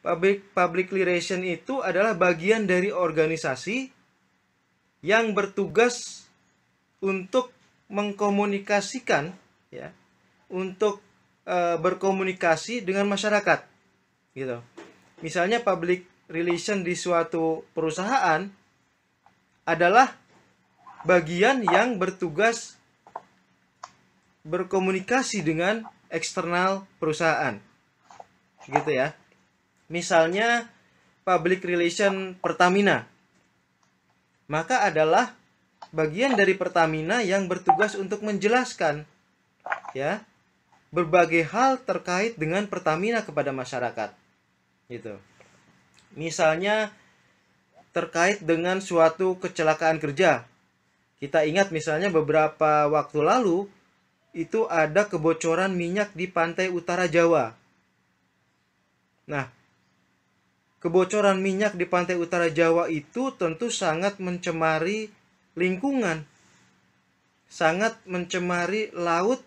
Public public relation itu adalah bagian dari organisasi yang bertugas untuk mengkomunikasikan ya, untuk e, berkomunikasi dengan masyarakat gitu. Misalnya public relation di suatu perusahaan adalah bagian yang bertugas berkomunikasi dengan eksternal perusahaan. Gitu ya misalnya public relation Pertamina, maka adalah bagian dari Pertamina yang bertugas untuk menjelaskan ya berbagai hal terkait dengan Pertamina kepada masyarakat. Gitu. Misalnya terkait dengan suatu kecelakaan kerja. Kita ingat misalnya beberapa waktu lalu itu ada kebocoran minyak di pantai utara Jawa. Nah, kebocoran minyak di pantai utara Jawa itu tentu sangat mencemari lingkungan, sangat mencemari laut,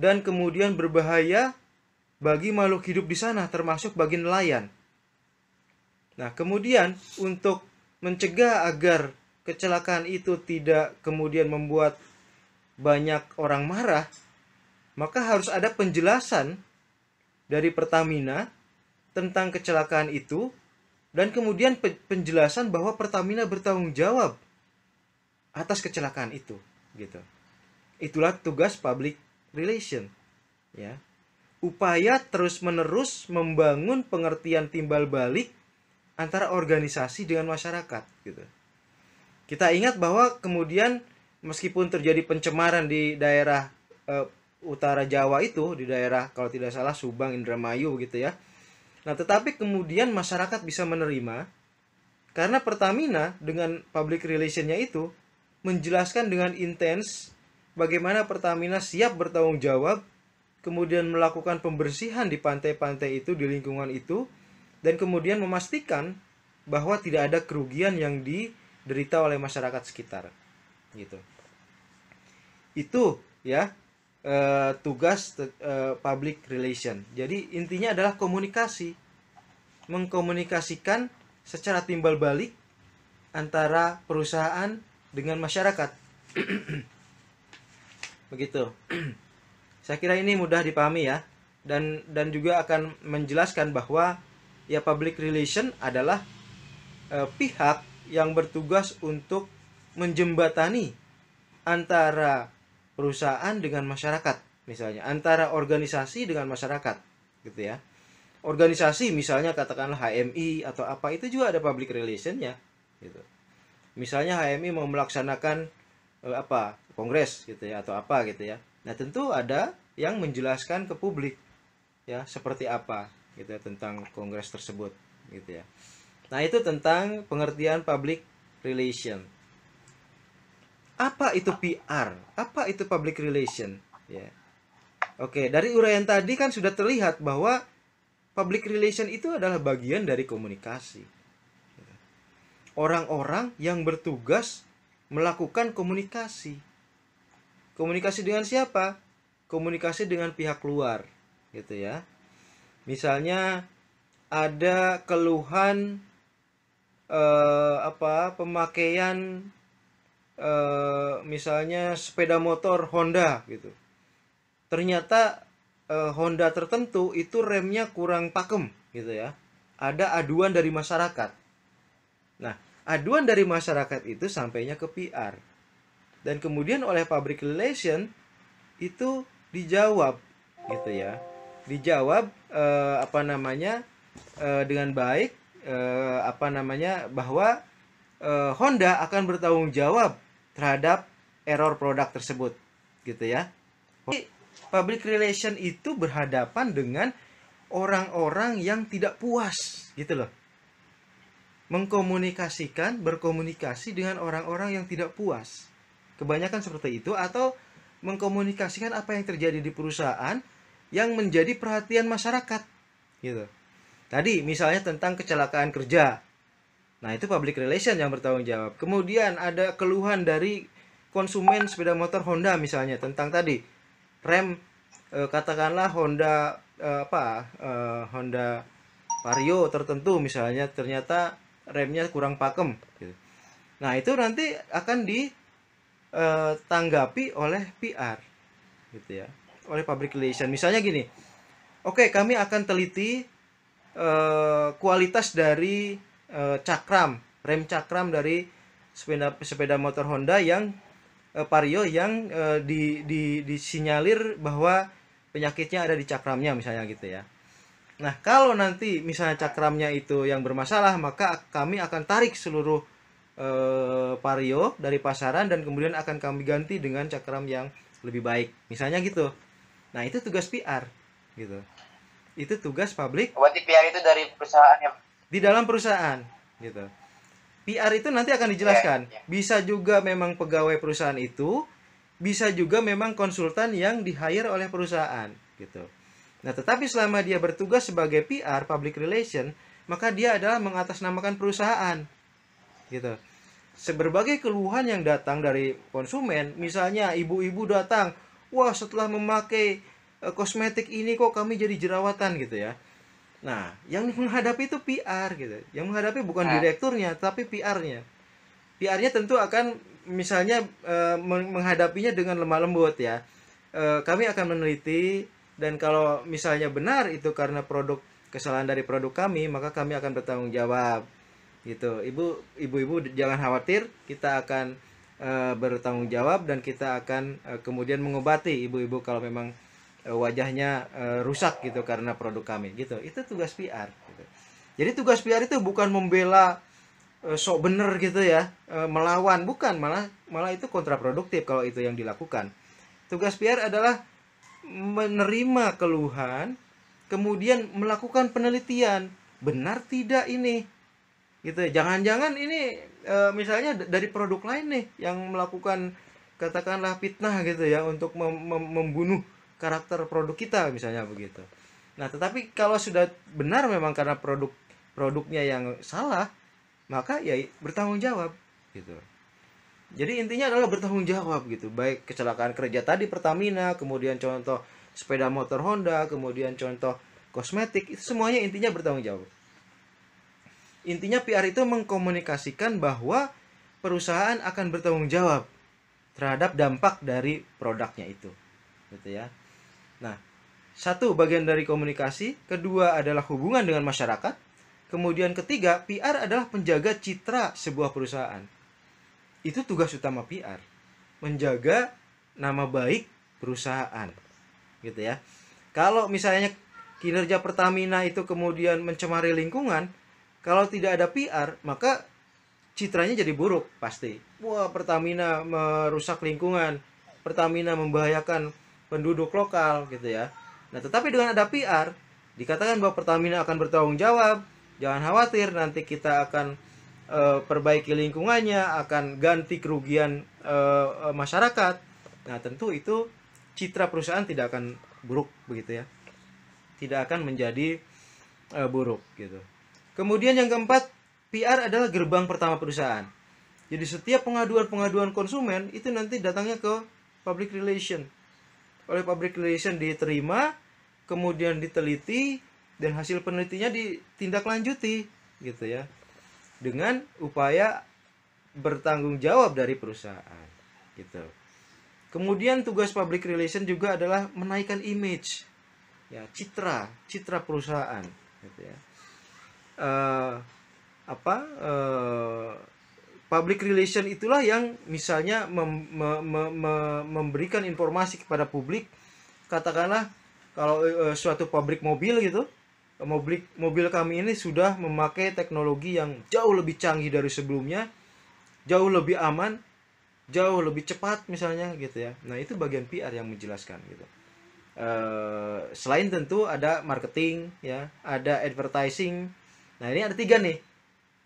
dan kemudian berbahaya bagi makhluk hidup di sana, termasuk bagi nelayan. Nah, kemudian untuk mencegah agar kecelakaan itu tidak kemudian membuat banyak orang marah, maka harus ada penjelasan dari Pertamina tentang kecelakaan itu dan kemudian penjelasan bahwa Pertamina bertanggung jawab atas kecelakaan itu gitu. Itulah tugas public relation ya. Upaya terus-menerus membangun pengertian timbal balik antara organisasi dengan masyarakat gitu. Kita ingat bahwa kemudian meskipun terjadi pencemaran di daerah e, utara Jawa itu di daerah kalau tidak salah Subang Indramayu gitu ya Nah, tetapi kemudian masyarakat bisa menerima karena Pertamina dengan public relationnya itu menjelaskan dengan intens bagaimana Pertamina siap bertanggung jawab kemudian melakukan pembersihan di pantai-pantai itu di lingkungan itu dan kemudian memastikan bahwa tidak ada kerugian yang diderita oleh masyarakat sekitar gitu itu ya Eh, tugas uh, public relation. Jadi intinya adalah komunikasi, mengkomunikasikan secara timbal balik antara perusahaan dengan masyarakat. Begitu. Saya kira ini mudah dipahami ya dan dan juga akan menjelaskan bahwa ya public relation adalah uh, pihak yang bertugas untuk menjembatani antara perusahaan dengan masyarakat misalnya antara organisasi dengan masyarakat gitu ya organisasi misalnya katakanlah HMI atau apa itu juga ada public relationnya gitu misalnya HMI mau melaksanakan eh, apa kongres gitu ya atau apa gitu ya nah tentu ada yang menjelaskan ke publik ya seperti apa gitu ya, tentang kongres tersebut gitu ya nah itu tentang pengertian public relation apa itu PR? Apa itu public relation? Ya. Yeah. Oke, okay, dari uraian tadi kan sudah terlihat bahwa public relation itu adalah bagian dari komunikasi. Orang-orang yang bertugas melakukan komunikasi. Komunikasi dengan siapa? Komunikasi dengan pihak luar, gitu ya. Misalnya ada keluhan eh, apa pemakaian Eh, misalnya sepeda motor Honda gitu ternyata e, Honda tertentu itu remnya kurang pakem gitu ya ada aduan dari masyarakat nah aduan dari masyarakat itu sampainya ke PR dan kemudian oleh public relation itu dijawab gitu ya dijawab e, apa namanya e, dengan baik e, apa namanya bahwa Honda akan bertanggung jawab terhadap error produk tersebut gitu ya public relation itu berhadapan dengan orang-orang yang tidak puas gitu loh mengkomunikasikan berkomunikasi dengan orang-orang yang tidak puas kebanyakan seperti itu atau mengkomunikasikan apa yang terjadi di perusahaan yang menjadi perhatian masyarakat gitu tadi misalnya tentang kecelakaan kerja Nah, itu public relation yang bertanggung jawab. Kemudian ada keluhan dari konsumen sepeda motor Honda misalnya tentang tadi rem e, katakanlah Honda e, apa e, Honda Vario tertentu misalnya ternyata remnya kurang pakem gitu. Nah, itu nanti akan ditanggapi oleh PR gitu ya. Oleh public relation. Misalnya gini. Oke, okay, kami akan teliti kualitas dari uh, cakram rem cakram dari sepeda sepeda motor Honda yang uh, Vario yang uh, di, di disinyalir bahwa penyakitnya ada di cakramnya misalnya gitu ya nah kalau nanti misalnya cakramnya itu yang bermasalah maka kami akan tarik seluruh uh, Vario dari pasaran dan kemudian akan kami ganti dengan cakram yang lebih baik misalnya gitu nah itu tugas PR gitu itu tugas publik berarti PR itu dari perusahaan yang di dalam perusahaan gitu. PR itu nanti akan dijelaskan. Bisa juga memang pegawai perusahaan itu, bisa juga memang konsultan yang di hire oleh perusahaan gitu. Nah, tetapi selama dia bertugas sebagai PR (public relation), maka dia adalah mengatasnamakan perusahaan gitu. Seberbagai keluhan yang datang dari konsumen, misalnya ibu-ibu datang, "Wah, setelah memakai e, kosmetik ini kok kami jadi jerawatan gitu ya Nah, yang menghadapi itu PR gitu. Yang menghadapi bukan nah. direkturnya, tapi PR-nya. PR-nya tentu akan misalnya e, menghadapinya dengan lemah lembut ya. E, kami akan meneliti dan kalau misalnya benar itu karena produk kesalahan dari produk kami, maka kami akan bertanggung jawab. Gitu. Ibu, ibu-ibu jangan khawatir, kita akan e, bertanggung jawab dan kita akan e, kemudian mengobati ibu-ibu kalau memang Eh, wajahnya eh, rusak gitu karena produk kami gitu itu tugas PR gitu. jadi tugas PR itu bukan membela eh, sok bener gitu ya melawan bukan malah malah itu kontraproduktif kalau itu yang dilakukan tugas PR adalah menerima keluhan kemudian melakukan penelitian benar tidak ini gitu jangan-jangan ini e, misalnya dari produk lain nih yang melakukan katakanlah fitnah gitu ya untuk mem mem membunuh karakter produk kita misalnya begitu. Nah, tetapi kalau sudah benar memang karena produk produknya yang salah, maka ya bertanggung jawab gitu. Jadi intinya adalah bertanggung jawab gitu. Baik kecelakaan kerja tadi Pertamina, kemudian contoh sepeda motor Honda, kemudian contoh kosmetik, itu semuanya intinya bertanggung jawab. Intinya PR itu mengkomunikasikan bahwa perusahaan akan bertanggung jawab terhadap dampak dari produknya itu. Gitu ya. Nah, satu bagian dari komunikasi, kedua adalah hubungan dengan masyarakat, kemudian ketiga PR adalah penjaga citra sebuah perusahaan. Itu tugas utama PR, menjaga nama baik perusahaan. Gitu ya. Kalau misalnya kinerja Pertamina itu kemudian mencemari lingkungan, kalau tidak ada PR, maka citranya jadi buruk pasti. Wah, Pertamina merusak lingkungan, Pertamina membahayakan penduduk lokal gitu ya. Nah, tetapi dengan ada PR dikatakan bahwa Pertamina akan bertanggung jawab. Jangan khawatir nanti kita akan e, perbaiki lingkungannya, akan ganti kerugian e, masyarakat. Nah, tentu itu citra perusahaan tidak akan buruk begitu ya. Tidak akan menjadi e, buruk gitu. Kemudian yang keempat, PR adalah gerbang pertama perusahaan. Jadi setiap pengaduan-pengaduan konsumen itu nanti datangnya ke public relation oleh public relation diterima, kemudian diteliti dan hasil penelitinya ditindaklanjuti gitu ya. Dengan upaya bertanggung jawab dari perusahaan gitu. Kemudian tugas public relation juga adalah menaikkan image ya, citra, citra perusahaan gitu ya. Uh, apa uh, public relation itulah yang misalnya mem, me, me, me, memberikan informasi kepada publik katakanlah kalau e, e suatu pabrik mobil gitu mobil mobil kami ini sudah memakai teknologi yang jauh lebih canggih dari sebelumnya jauh lebih aman jauh lebih cepat misalnya gitu ya nah itu bagian PR yang menjelaskan gitu e, selain tentu ada marketing ya ada advertising nah ini ada tiga nih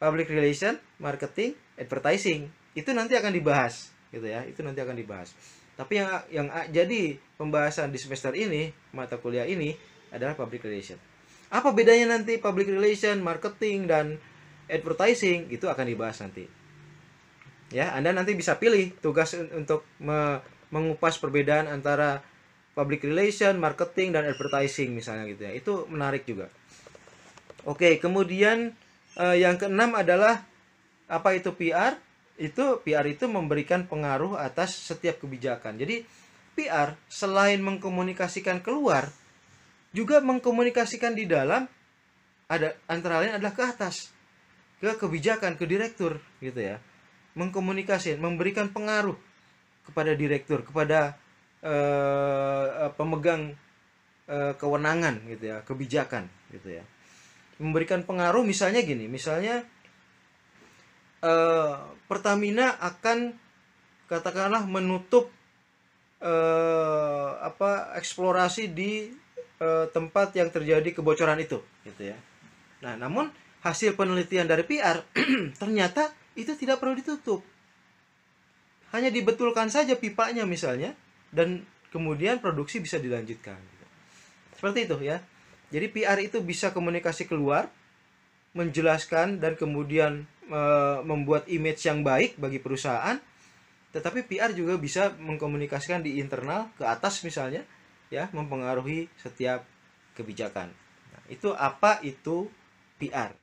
public relation, marketing, advertising. Itu nanti akan dibahas gitu ya. Itu nanti akan dibahas. Tapi yang yang jadi pembahasan di semester ini, mata kuliah ini adalah public relation. Apa bedanya nanti public relation, marketing dan advertising itu akan dibahas nanti. Ya, Anda nanti bisa pilih tugas untuk me mengupas perbedaan antara public relation, marketing dan advertising misalnya gitu ya. Itu menarik juga. Oke, kemudian uh, yang keenam adalah apa itu PR? Itu PR itu memberikan pengaruh atas setiap kebijakan. Jadi PR selain mengkomunikasikan keluar juga mengkomunikasikan di dalam ada antara lain adalah ke atas ke kebijakan ke direktur gitu ya mengkomunikasikan memberikan pengaruh kepada direktur kepada eh, eh, pemegang eh, kewenangan gitu ya kebijakan gitu ya memberikan pengaruh misalnya gini misalnya uh, Pertamina akan katakanlah menutup uh, apa eksplorasi di uh, tempat yang terjadi kebocoran itu gitu ya nah namun hasil penelitian dari PR ternyata itu tidak perlu ditutup hanya dibetulkan saja pipanya misalnya dan kemudian produksi bisa dilanjutkan seperti itu ya jadi PR itu bisa komunikasi keluar, menjelaskan dan kemudian e, membuat image yang baik bagi perusahaan. Tetapi PR juga bisa mengkomunikasikan di internal ke atas misalnya, ya, mempengaruhi setiap kebijakan. Nah, itu apa itu PR?